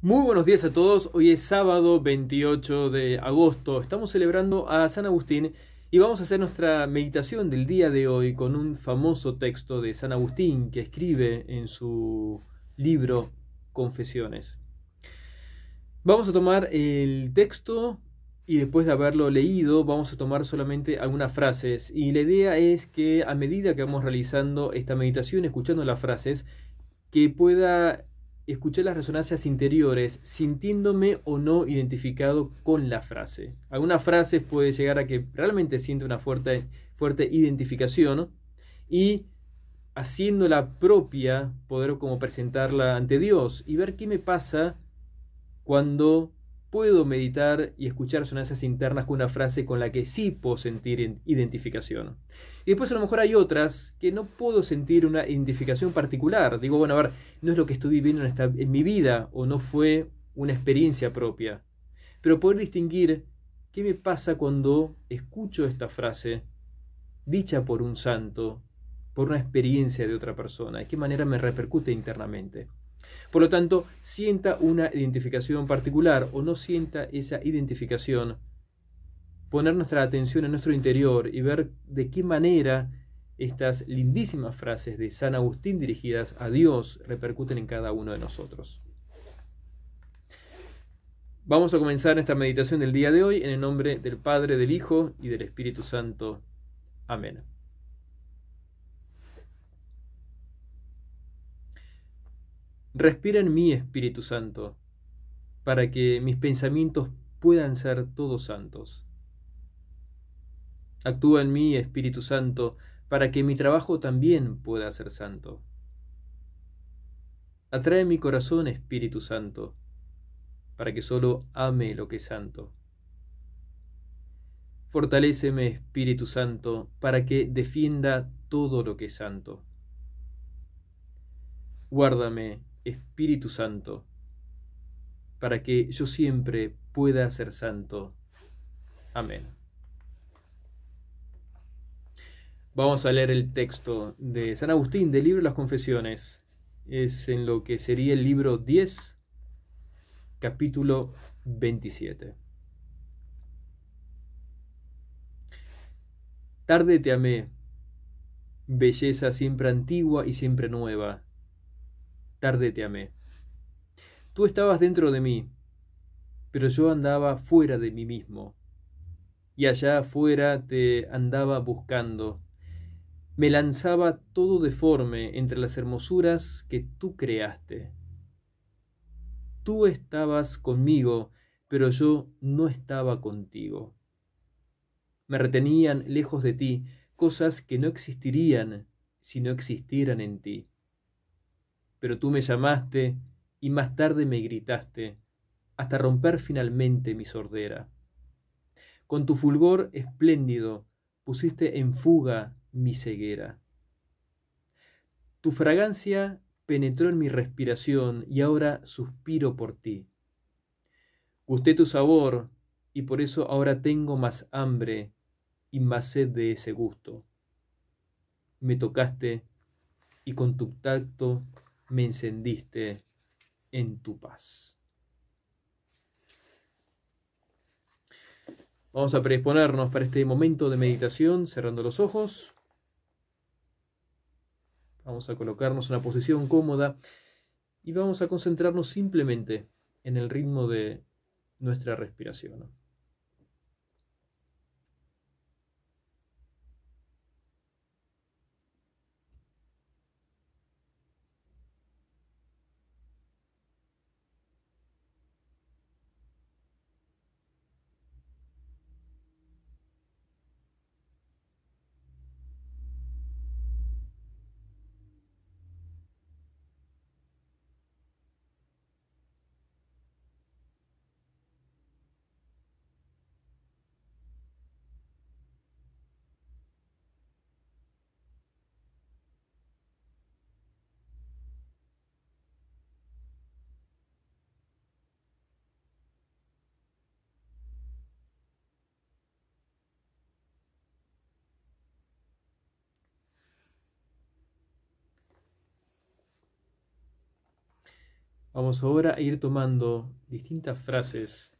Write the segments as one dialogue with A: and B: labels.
A: Muy buenos días a todos, hoy es sábado 28 de agosto, estamos celebrando a San Agustín y vamos a hacer nuestra meditación del día de hoy con un famoso texto de San Agustín que escribe en su libro Confesiones. Vamos a tomar el texto y después de haberlo leído vamos a tomar solamente algunas frases y la idea es que a medida que vamos realizando esta meditación, escuchando las frases, que pueda escuché las resonancias interiores, sintiéndome o no identificado con la frase. Algunas frases puede llegar a que realmente siente una fuerte, fuerte identificación y haciéndola propia, poder como presentarla ante Dios y ver qué me pasa cuando puedo meditar y escuchar sonancias internas con una frase con la que sí puedo sentir identificación. Y después a lo mejor hay otras que no puedo sentir una identificación particular. Digo, bueno, a ver, no es lo que estoy viviendo en, mi vida o no fue una experiencia propia. Pero poder distinguir qué me pasa cuando escucho esta frase dicha por un santo, por una experiencia de otra persona, de qué manera me repercute internamente. Por lo tanto, sienta una identificación particular o no sienta esa identificación, poner nuestra atención en nuestro interior y ver de qué manera estas lindísimas frases de San Agustín dirigidas a Dios repercuten en cada uno de nosotros. Vamos a comenzar esta meditación del día de hoy en el nombre del Padre, del Hijo y del Espíritu Santo. Amén. Respira en mí, Espíritu Santo, para que mis pensamientos puedan ser todos santos. Actúa en mí, Espíritu Santo, para que mi trabajo también pueda ser santo. Atrae mi corazón, Espíritu Santo, para que solo ame lo que es santo. Fortaléceme, Espíritu Santo, para que defienda todo lo que es santo. Guárdame, Espíritu Santo, para que yo siempre pueda ser santo. Amén. Vamos a leer el texto de San Agustín del libro Las Confesiones. Es en lo que sería el libro 10, capítulo 27. Tarde te amé, belleza siempre antigua y siempre nueva tarde a mí. Tú estabas dentro de mí, pero yo andaba fuera de mí mismo. Y allá afuera te andaba buscando. Me lanzaba todo deforme entre las hermosuras que tú creaste. Tú estabas conmigo, pero yo no estaba contigo. Me retenían lejos de ti cosas que no existirían si no existieran en ti pero tú me llamaste y más tarde me gritaste, hasta romper finalmente mi sordera. Con tu fulgor espléndido pusiste en fuga mi ceguera. Tu fragancia penetró en mi respiración y ahora suspiro por ti. Gusté tu sabor y por eso ahora tengo más hambre y más sed de ese gusto. Me tocaste y con tu tacto me encendiste en tu paz. Vamos a predisponernos para este momento de meditación cerrando los ojos. Vamos a colocarnos en una posición cómoda y vamos a concentrarnos simplemente en el ritmo de nuestra respiración. Vamos ahora a ir tomando distintas frases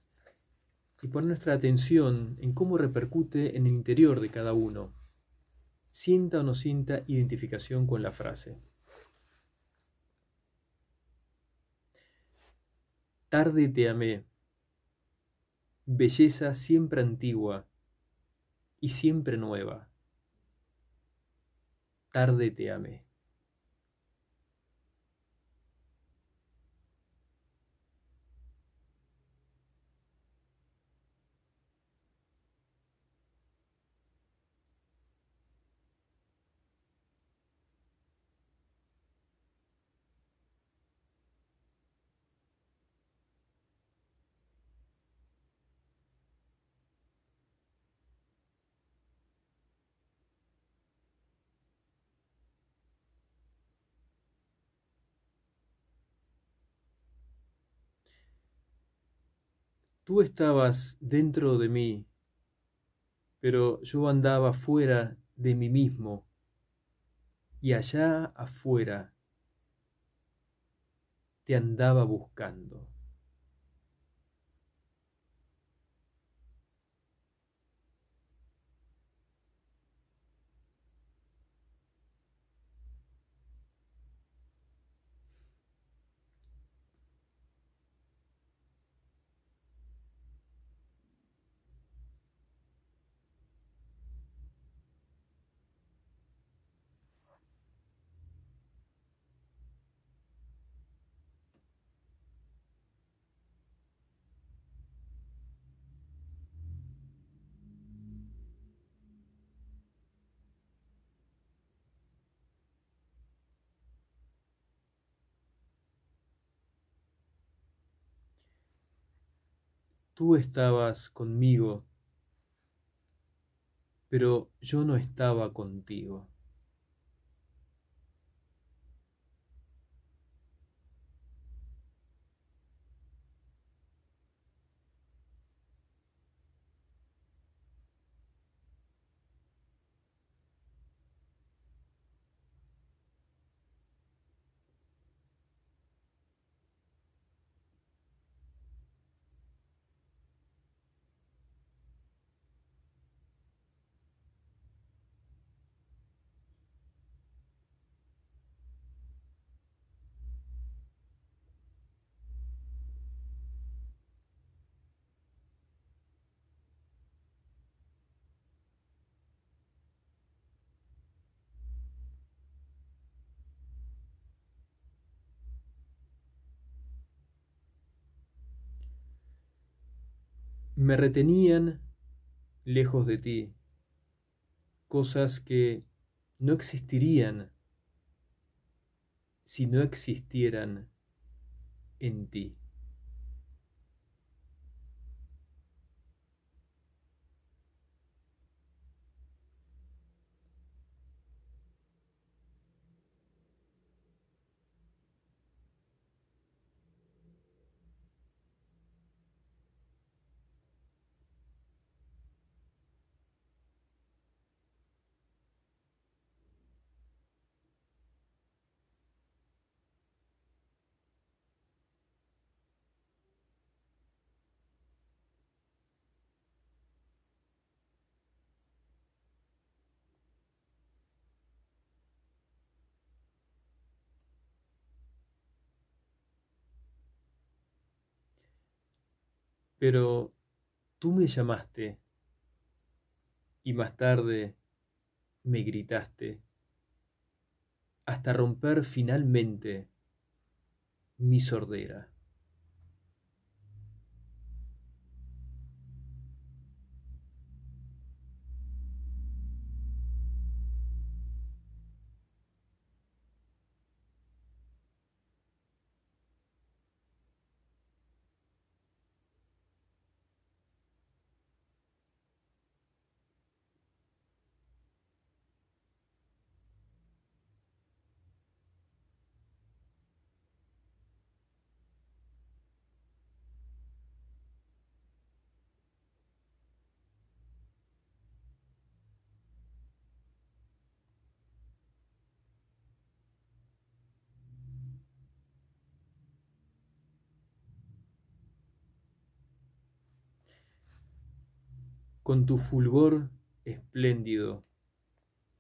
A: y poner nuestra atención en cómo repercute en el interior de cada uno, sienta o no sienta identificación con la frase. Tarde te amé, belleza siempre antigua y siempre nueva. Tarde te amé. Tú estabas dentro de mí, pero yo andaba fuera de mí mismo y allá afuera te andaba buscando. Tú estabas conmigo, pero yo no estaba contigo. me retenían lejos de ti, cosas que no existirían si no existieran en ti. Pero tú me llamaste y más tarde me gritaste hasta romper finalmente mi sordera. con tu fulgor espléndido,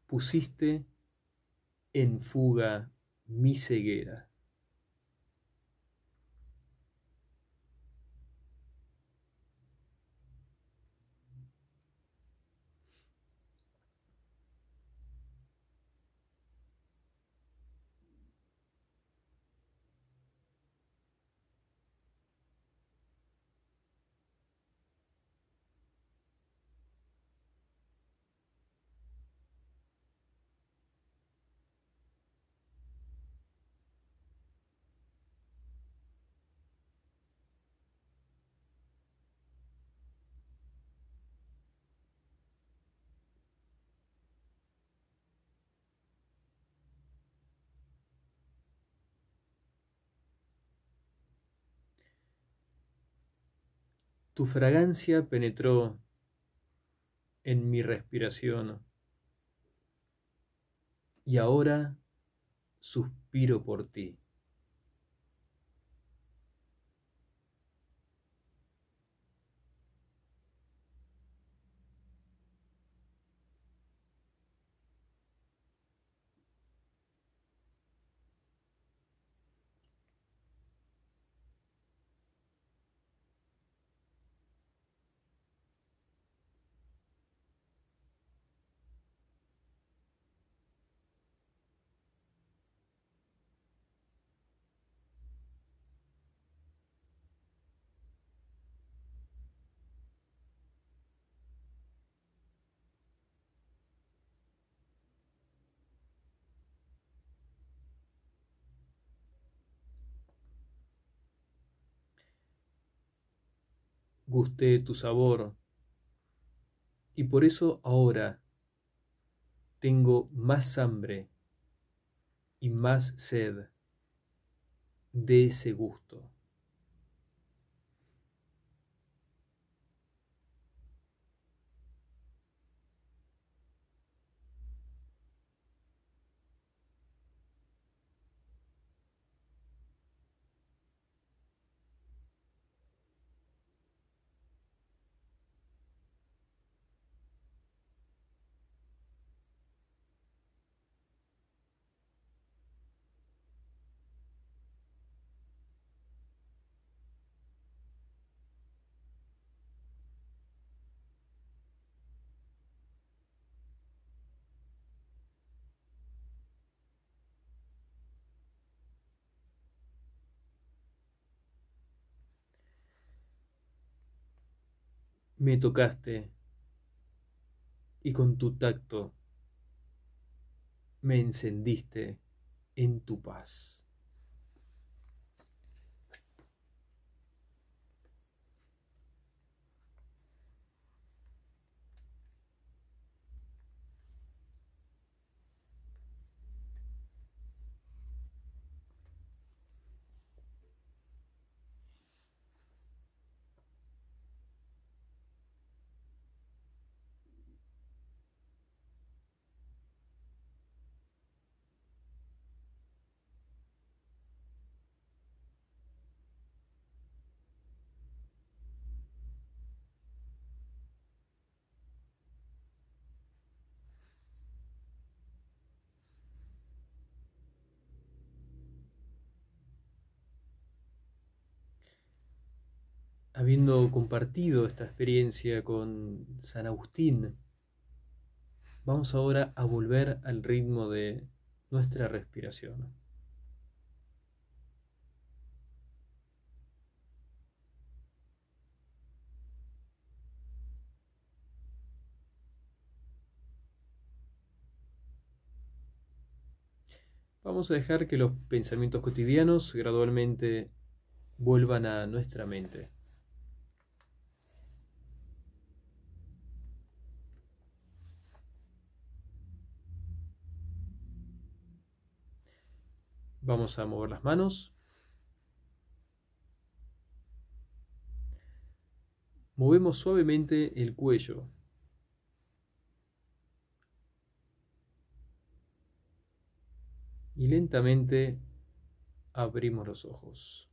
A: pusiste en fuga mi ceguera. Tu fragancia penetró en mi respiración y ahora suspiro por ti. gusté tu sabor. Y por eso ahora tengo más hambre y más sed de ese gusto. Me tocaste y con tu tacto me encendiste en tu paz. habiendo compartido esta experiencia con San Agustín, vamos ahora a volver al ritmo de nuestra respiración. Vamos a dejar que los pensamientos cotidianos gradualmente vuelvan a nuestra mente. Vamos a mover las manos. Movemos suavemente el cuello. Y lentamente abrimos los ojos.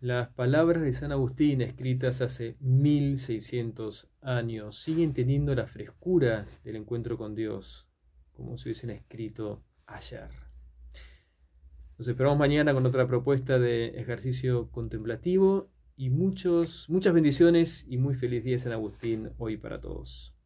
A: Las palabras de San Agustín, escritas hace 1600 años, siguen teniendo la frescura del encuentro con Dios, como si hubiesen escrito ayer. Nos esperamos mañana con otra propuesta de ejercicio contemplativo y muchos, muchas bendiciones y muy feliz día San Agustín hoy para todos.